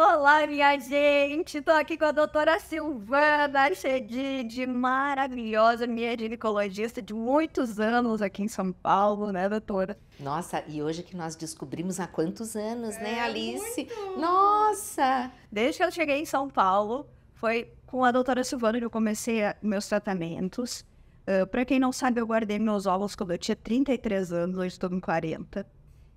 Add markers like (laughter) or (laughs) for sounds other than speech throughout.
Olá, minha gente! Estou aqui com a doutora Silvana Chedid, maravilhosa minha ginecologista de muitos anos aqui em São Paulo, né, doutora? Nossa, e hoje que nós descobrimos há quantos anos, né, é, né, Alice? Muito. Nossa! Desde que eu cheguei em São Paulo, foi com a doutora Silvana que eu comecei meus tratamentos. Uh, ah, Para quem não sabe, eu guardei meus ovos quando eu tinha 33 anos, hoje estou com 40.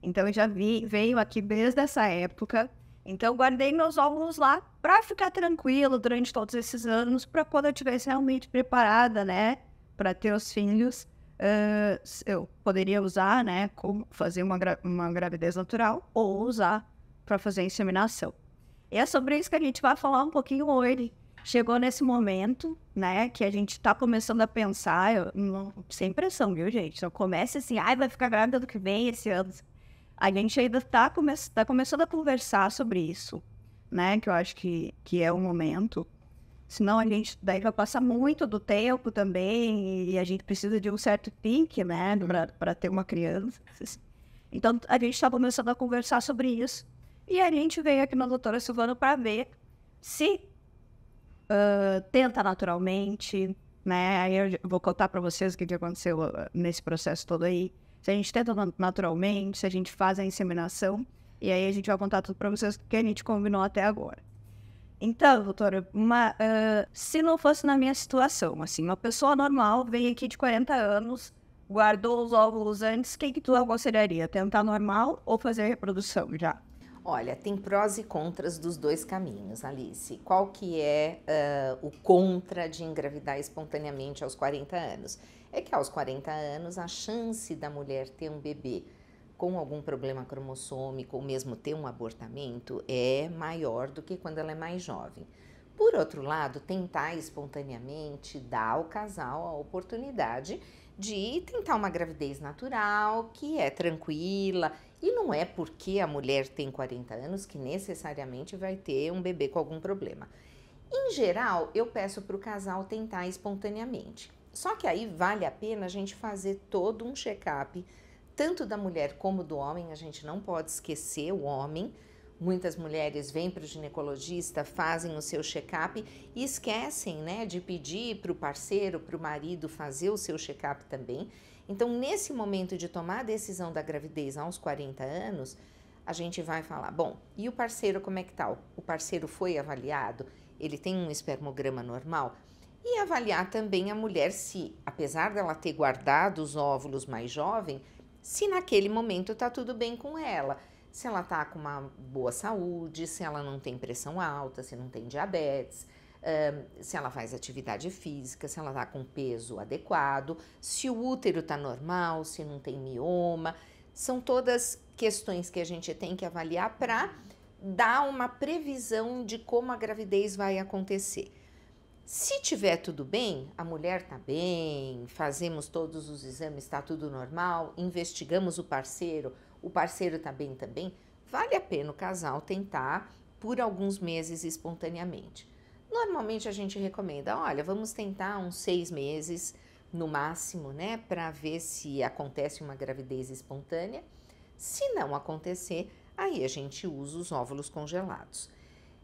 Então, eu já vi, veio aqui desde essa época então, guardei meus óvulos lá para ficar tranquila durante todos esses anos, para quando eu estivesse realmente preparada, né, para ter os filhos, uh, eu poderia usar, né, como fazer uma, gra uma gravidez natural ou usar para fazer inseminação. E é sobre isso que a gente vai falar um pouquinho hoje. Chegou nesse momento, né, que a gente está começando a pensar, eu, não, sem pressão, viu, gente? Não comece assim, ai, vai ficar grávida do que vem esse ano. A gente ainda está come tá começando a conversar sobre isso, né? Que eu acho que, que é o momento. Senão a gente daí vai passar muito do tempo também e a gente precisa de um certo pique, né? Para ter uma criança. Assim. Então a gente está começando a conversar sobre isso. E a gente veio aqui na doutora Silvana para ver se uh, tenta naturalmente, né? Aí eu vou contar para vocês o que, que aconteceu nesse processo todo aí. Se a gente tenta naturalmente, se a gente faz a inseminação, e aí a gente vai contar tudo para vocês que a gente combinou até agora. Então, doutora, uma, uh, se não fosse na minha situação, assim, uma pessoa normal vem aqui de 40 anos, guardou os óvulos antes, o que, que tu aconselharia? Tentar normal ou fazer reprodução já? Olha, tem prós e contras dos dois caminhos, Alice. Qual que é uh, o contra de engravidar espontaneamente aos 40 anos? É que aos 40 anos a chance da mulher ter um bebê com algum problema cromossômico ou mesmo ter um abortamento é maior do que quando ela é mais jovem. Por outro lado, tentar espontaneamente dá ao casal a oportunidade de tentar uma gravidez natural, que é tranquila, e não é porque a mulher tem 40 anos que necessariamente vai ter um bebê com algum problema. Em geral, eu peço para o casal tentar espontaneamente. Só que aí vale a pena a gente fazer todo um check-up, tanto da mulher como do homem, a gente não pode esquecer o homem Muitas mulheres vêm para o ginecologista, fazem o seu check-up e esquecem né, de pedir para o parceiro, para o marido fazer o seu check-up também. Então, nesse momento de tomar a decisão da gravidez aos 40 anos, a gente vai falar: bom, e o parceiro como é que tal? Tá? O parceiro foi avaliado? Ele tem um espermograma normal? E avaliar também a mulher se, apesar dela ter guardado os óvulos mais jovem, se naquele momento está tudo bem com ela se ela tá com uma boa saúde, se ela não tem pressão alta, se não tem diabetes, um, se ela faz atividade física, se ela tá com peso adequado, se o útero tá normal, se não tem mioma. São todas questões que a gente tem que avaliar para dar uma previsão de como a gravidez vai acontecer. Se tiver tudo bem, a mulher tá bem, fazemos todos os exames, está tudo normal, investigamos o parceiro, o parceiro está bem também, vale a pena o casal tentar por alguns meses espontaneamente. Normalmente a gente recomenda, olha, vamos tentar uns seis meses no máximo, né, para ver se acontece uma gravidez espontânea. Se não acontecer, aí a gente usa os óvulos congelados.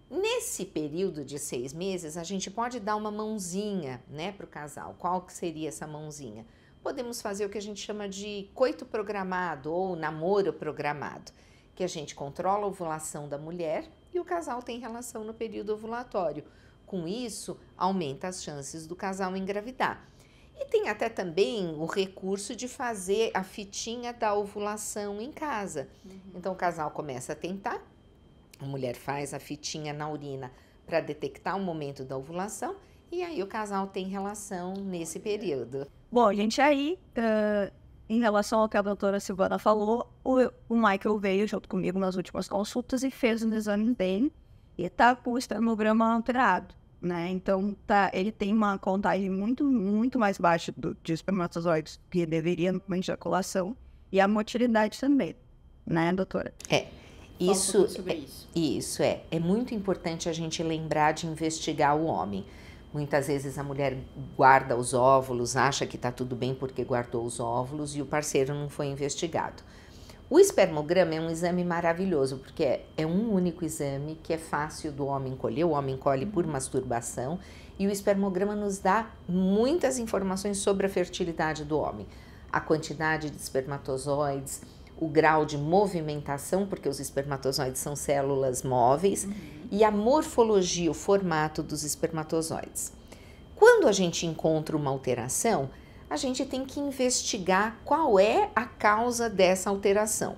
Nesse período de seis meses, a gente pode dar uma mãozinha, né, para o casal. Qual que seria essa mãozinha? podemos fazer o que a gente chama de coito programado ou namoro programado, que a gente controla a ovulação da mulher e o casal tem relação no período ovulatório. Com isso, aumenta as chances do casal engravidar. E tem até também o recurso de fazer a fitinha da ovulação em casa. Uhum. Então o casal começa a tentar, a mulher faz a fitinha na urina para detectar o momento da ovulação e aí o casal tem relação nesse período. Bom, gente, aí, uh, em relação ao que a doutora Silvana falou, o, o, Michael veio junto comigo nas últimas consultas e fez um exame dele e tá com o espermograma alterado, né? Então, tá, ele tem uma contagem muito, muito mais baixa do, de espermatozoides que deveria numa ejaculação e a motilidade também, né, doutora? É. Isso, é, isso. É, isso é. É muito importante a gente lembrar de investigar o homem. Muitas vezes a mulher guarda os óvulos, acha que está tudo bem porque guardou os óvulos e o parceiro não foi investigado. O espermograma é um exame maravilhoso, porque é, é um único exame que é fácil do homem colher, o homem colhe por uhum. masturbação, e o espermograma nos dá muitas informações sobre a fertilidade do homem. A quantidade de espermatozoides, o grau de movimentação, porque os espermatozoides são células móveis, uhum. e a morfologia, o formato dos espermatozoides. Quando a gente encontra uma alteração, a gente tem que investigar qual é a causa dessa alteração.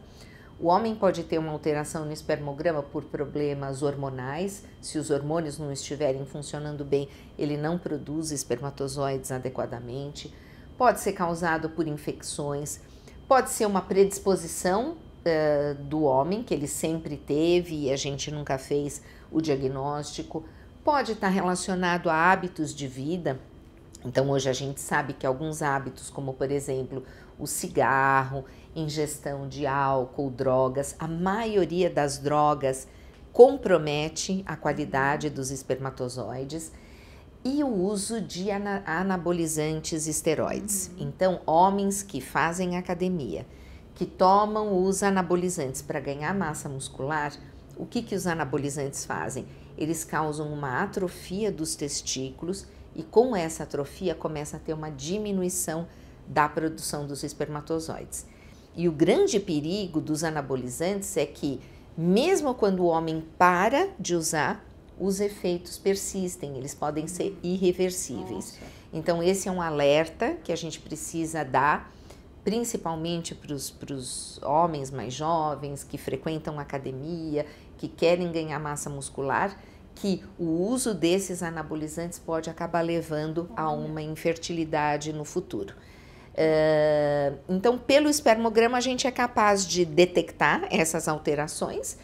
O homem pode ter uma alteração no espermograma por problemas hormonais. Se os hormônios não estiverem funcionando bem, ele não produz espermatozoides adequadamente. Pode ser causado por infecções, Pode ser uma predisposição uh, do homem, que ele sempre teve e a gente nunca fez o diagnóstico. Pode estar relacionado a hábitos de vida. Então, hoje a gente sabe que alguns hábitos, como por exemplo o cigarro, ingestão de álcool, drogas, a maioria das drogas compromete a qualidade dos espermatozoides e o uso de anabolizantes esteroides. Uhum. Então, homens que fazem academia, que tomam os anabolizantes para ganhar massa muscular, o que, que os anabolizantes fazem? Eles causam uma atrofia dos testículos e com essa atrofia começa a ter uma diminuição da produção dos espermatozoides. E o grande perigo dos anabolizantes é que, mesmo quando o homem para de usar, os efeitos persistem, eles podem ser hum. irreversíveis. Nossa. Então, esse é um alerta que a gente precisa dar, principalmente para os homens mais jovens que frequentam academia, que querem ganhar massa muscular, que o uso desses anabolizantes pode acabar levando a uma infertilidade no futuro. Uh, então, pelo espermograma, a gente é capaz de detectar essas alterações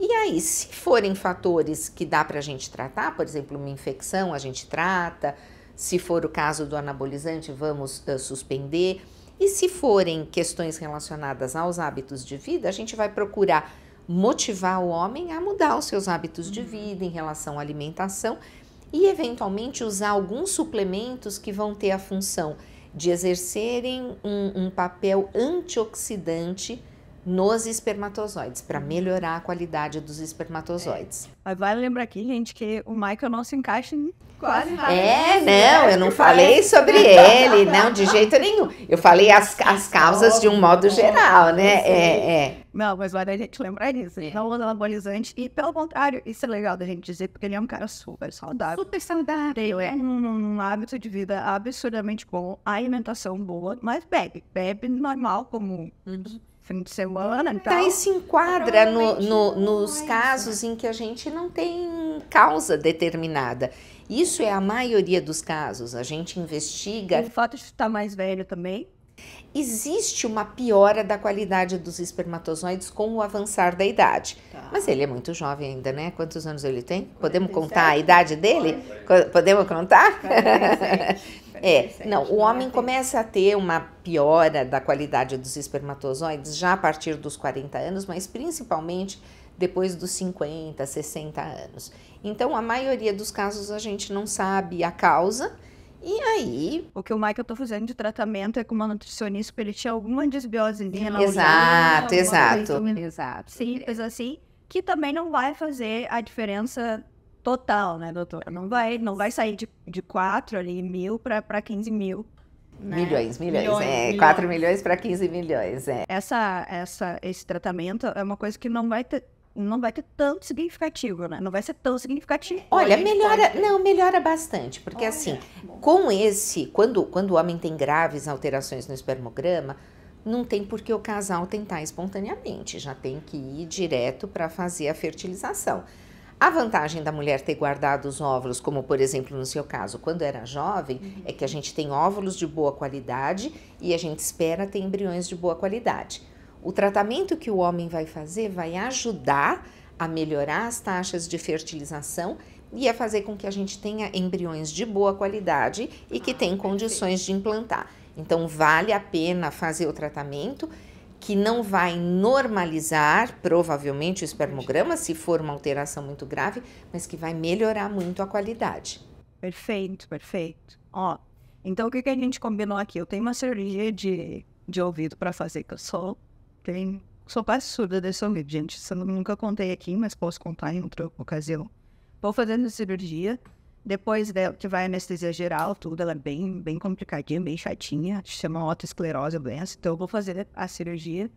e aí, se forem fatores que dá para a gente tratar, por exemplo, uma infecção, a gente trata, se for o caso do anabolizante, vamos uh, suspender. E se forem questões relacionadas aos hábitos de vida, a gente vai procurar motivar o homem a mudar os seus hábitos de uhum. vida em relação à alimentação e, eventualmente, usar alguns suplementos que vão ter a função de exercerem um, um papel antioxidante nos espermatozoides, para melhorar a qualidade dos espermatozoides. É. Mas vale lembrar aqui, gente, que o Michael não é se encaixa em quase nada. É, não, eu não falei sobre ele, não, de jeito nenhum. Eu falei as, as causas de um modo geral, né? É, é. Não, mas vale a gente lembrar disso. Ele é. não usa anabolizante e, pelo contrário, isso é legal da gente dizer, porque ele é um cara super saudável. Super saudável, é. Um, um hábito de vida absurdamente bom, alimentação boa, mas bebe. Bebe normal, como... Uhum fim de semana. Então, Daí se enquadra no, no, nos casos em que a gente não tem causa determinada. Isso é a maioria dos casos. A gente investiga. o fato de estar mais velho também Existe uma piora da qualidade dos espermatozoides com o avançar da idade. Tá. Mas ele é muito jovem ainda, né? Quantos anos ele tem? Podemos contar a idade dele? Podemos contar? (laughs) É, não, o homem né? começa a ter uma piora da qualidade dos espermatozoides já a partir dos 40 anos, mas principalmente depois dos 50, 60 anos. Então, a maioria dos casos a gente não sabe a causa, e aí, o que o Michael tá fazendo de tratamento é com uma nutricionista, porque ele tinha alguma desbiosezinha na Exato, origem, exato. Coisa, exato. coisa assim, que também não vai fazer a diferença total, né, doutora? Não vai, não vai sair de, de 4 ali, mil para 15 mil. Né? Milhões, milhões, milhões, é. Milhões. 4 milhões para 15 milhões, é. Essa, essa, esse tratamento é uma coisa que não vai ter, não vai ter tanto significativo, né? Não vai ser tão significativo. Olha, melhora, pode... não, melhora bastante, porque Olha, assim, bom. com esse, quando, quando o homem tem graves alterações no espermograma, não tem por que o casal tentar espontaneamente, já tem que ir direto para fazer a fertilização. A vantagem da mulher ter guardado os óvulos, como por exemplo no seu caso, quando era jovem, uhum. é que a gente tem óvulos de boa qualidade e a gente espera ter embriões de boa qualidade. O tratamento que o homem vai fazer vai ajudar a melhorar as taxas de fertilização e a fazer com que a gente tenha embriões de boa qualidade e que ah, tem condições de implantar. Então, vale a pena fazer o tratamento que não vai normalizar, provavelmente, o espermograma, se for uma alteração muito grave, mas que vai melhorar muito a qualidade. Perfeito, perfeito. Ó, então o que, que a gente combinou aqui? Eu tenho uma cirurgia de, de ouvido para fazer, que eu sou tem. Sou surda desse ouvido, gente. Isso eu nunca contei aqui, mas posso contar em outra ocasião. Vou fazendo cirurgia. Depois dela, que vai anestesia geral, tudo, ela é bem, bem complicadinha, bem chatinha. Chama autoesclerose a doença. Então, eu vou fazer a cirurgia.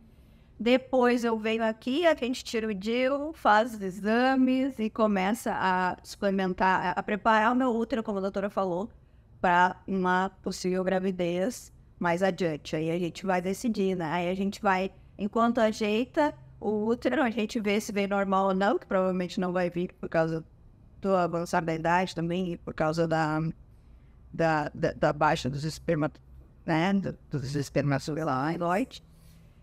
Depois eu venho aqui, a gente tira o DIL, faz os exames e começa a suplementar, a preparar o meu útero, como a doutora falou, para uma possível gravidez mais adiante. Aí a gente vai decidir, né? Aí a gente vai Enquanto ajeita o útero, a gente vê se vem normal ou não, que provavelmente não vai vir por causa do avançar da idade também e por causa da, da, da, da baixa dos esperma, né, dos espermatozoides.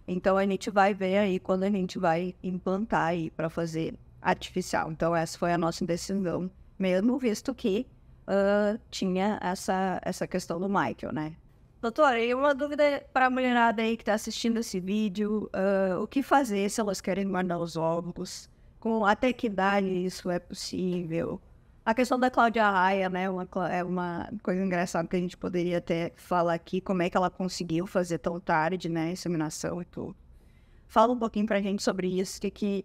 Então a gente vai ver aí quando a gente vai implantar aí para fazer artificial. Então essa foi a nossa decisão, mesmo visto que uh, tinha essa, essa questão do Michael, né? Doutora, e uma dúvida para a mulherada aí que está assistindo esse vídeo: uh, o que fazer se elas querem guardar os óvulos? Com até que idade isso é possível? A questão da Cláudia Raia, né? Uma, é uma coisa engraçada que a gente poderia até falar aqui: como é que ela conseguiu fazer tão tarde, né? Inseminação e tudo. Fala um pouquinho para a gente sobre isso, que, que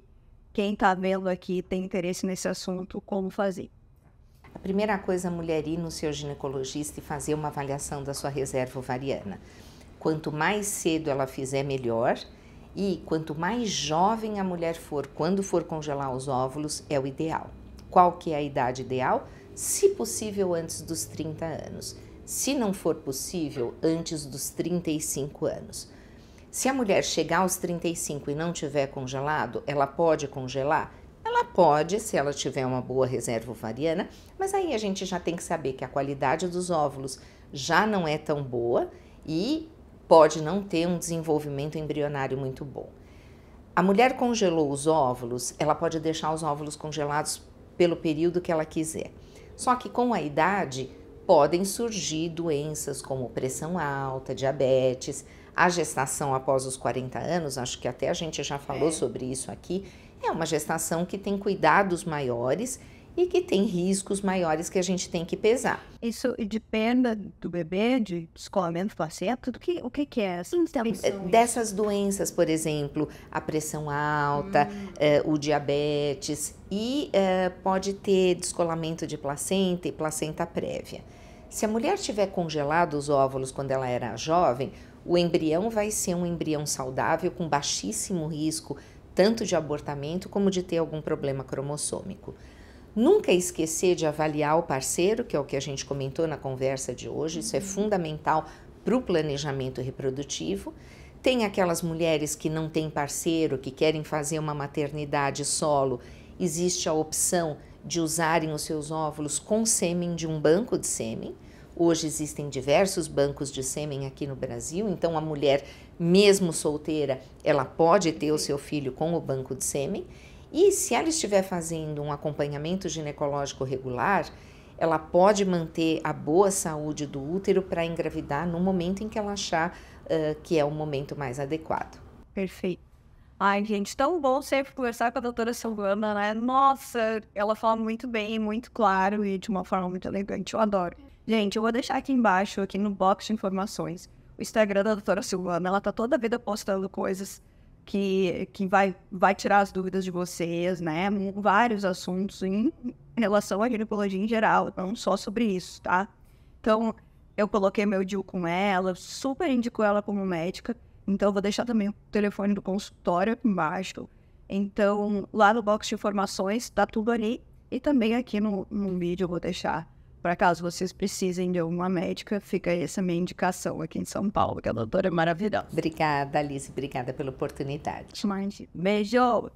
quem está vendo aqui tem interesse nesse assunto, como fazer. A primeira coisa, a mulher ir no seu ginecologista e fazer uma avaliação da sua reserva ovariana. Quanto mais cedo ela fizer, melhor. E quanto mais jovem a mulher for quando for congelar os óvulos, é o ideal. Qual que é a idade ideal? Se possível, antes dos 30 anos. Se não for possível, antes dos 35 anos. Se a mulher chegar aos 35 e não tiver congelado, ela pode congelar? Ela pode, se ela tiver uma boa reserva ovariana, mas aí a gente já tem que saber que a qualidade dos óvulos já não é tão boa e pode não ter um desenvolvimento embrionário muito bom. A mulher congelou os óvulos, ela pode deixar os óvulos congelados pelo período que ela quiser. Só que com a idade podem surgir doenças como pressão alta, diabetes, a gestação após os 40 anos, acho que até a gente já falou é. sobre isso aqui, é uma gestação que tem cuidados maiores e que tem riscos maiores que a gente tem que pesar. Isso de perda do bebê, de descolamento placenta, do que, o que, que é? Então, dessas doenças, por exemplo, a pressão alta, hum. Eh, o diabetes e eh, pode ter descolamento de placenta e placenta prévia. Se a mulher tiver congelado os óvulos quando ela era jovem, o embrião vai ser um embrião saudável com baixíssimo risco tanto de abortamento como de ter algum problema cromossômico. Nunca esquecer de avaliar o parceiro, que é o que a gente comentou na conversa de hoje, isso é uhum. fundamental para o planejamento reprodutivo. Tem aquelas mulheres que não têm parceiro, que querem fazer uma maternidade solo, existe a opção de usarem os seus óvulos com sêmen de um banco de sêmen. Hoje existem diversos bancos de sêmen aqui no Brasil, então a mulher mesmo solteira, ela pode ter o seu filho com o banco de sêmen. E se ela estiver fazendo um acompanhamento ginecológico regular, ela pode manter a boa saúde do útero para engravidar no momento em que ela achar uh, que é o momento mais adequado. Perfeito. Ai, gente, tão bom sempre conversar com a doutora Silvana, né? Nossa, ela fala muito bem, muito claro e de uma forma muito elegante. Eu adoro. Gente, eu vou deixar aqui embaixo, aqui no box de informações, o Instagram da doutora Silvana. Ela tá toda vida postando coisas que, que vai, vai tirar as dúvidas de vocês, né? Vários assuntos em relação à ginecologia em geral, não só sobre isso, tá? Então, eu coloquei meu deal com ela, super indico ela como médica. Então, eu vou deixar também o telefone do consultório embaixo. Então, lá no box de informações, tá tudo ali. E também aqui no, no vídeo eu vou deixar para caso vocês precisem de alguma médica, fica essa minha indicação aqui em São Paulo, que a doutora é maravilhosa. Obrigada, Alice. Obrigada pela oportunidade. Beijo!